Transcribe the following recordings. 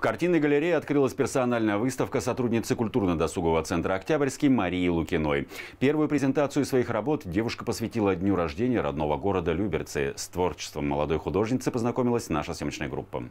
В картинной галерее открылась персональная выставка сотрудницы культурно-досугового центра «Октябрьский» Марии Лукиной. Первую презентацию своих работ девушка посвятила дню рождения родного города Люберцы. С творчеством молодой художницы познакомилась наша съемочная группа.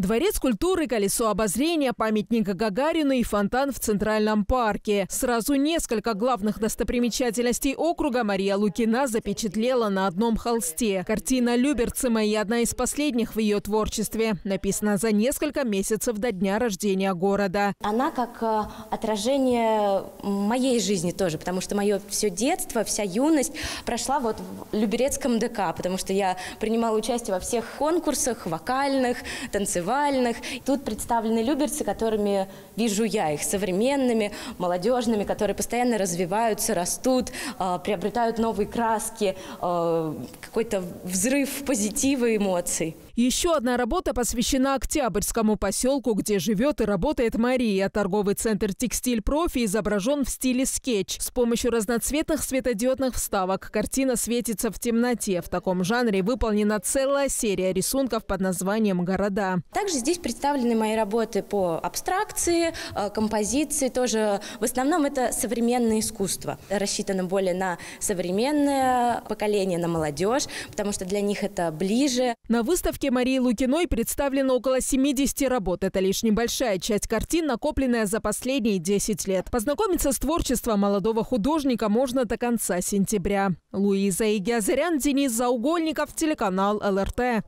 Дворец культуры, колесо обозрения, памятника Гагарина и фонтан в Центральном парке. Сразу несколько главных достопримечательностей округа Мария Лукина запечатлела на одном холсте. Картина Люберцы и одна из последних в ее творчестве. Написана за несколько месяцев до дня рождения города. Она как э, отражение моей жизни тоже, потому что мое все детство, вся юность прошла вот в Люберецком ДК, потому что я принимала участие во всех конкурсах вокальных, танцевальных фестивальных. Тут представлены люберцы, которыми вижу я их, современными, молодежными, которые постоянно развиваются, растут, а, приобретают новые краски, а, какой-то взрыв позитива и эмоций. Еще одна работа посвящена Октябрьскому поселку, где живет и работает Мария. Торговый центр «Текстиль Профи» изображен в стиле скетч. С помощью разноцветных светодиодных вставок картина светится в темноте. В таком жанре выполнена целая серия рисунков под названием «Города». Также здесь представлены мои работы по абстракции, э, композиции, тоже в основном это современное искусство, рассчитано более на современное поколение, на молодежь, потому что для них это ближе. На выставке Марии Лукиной представлено около 70 работ. Это лишь небольшая часть картин, накопленная за последние 10 лет. Познакомиться с творчеством молодого художника можно до конца сентября. Луиза Игиазарян, Денис Заугольников, телеканал ЛРТ.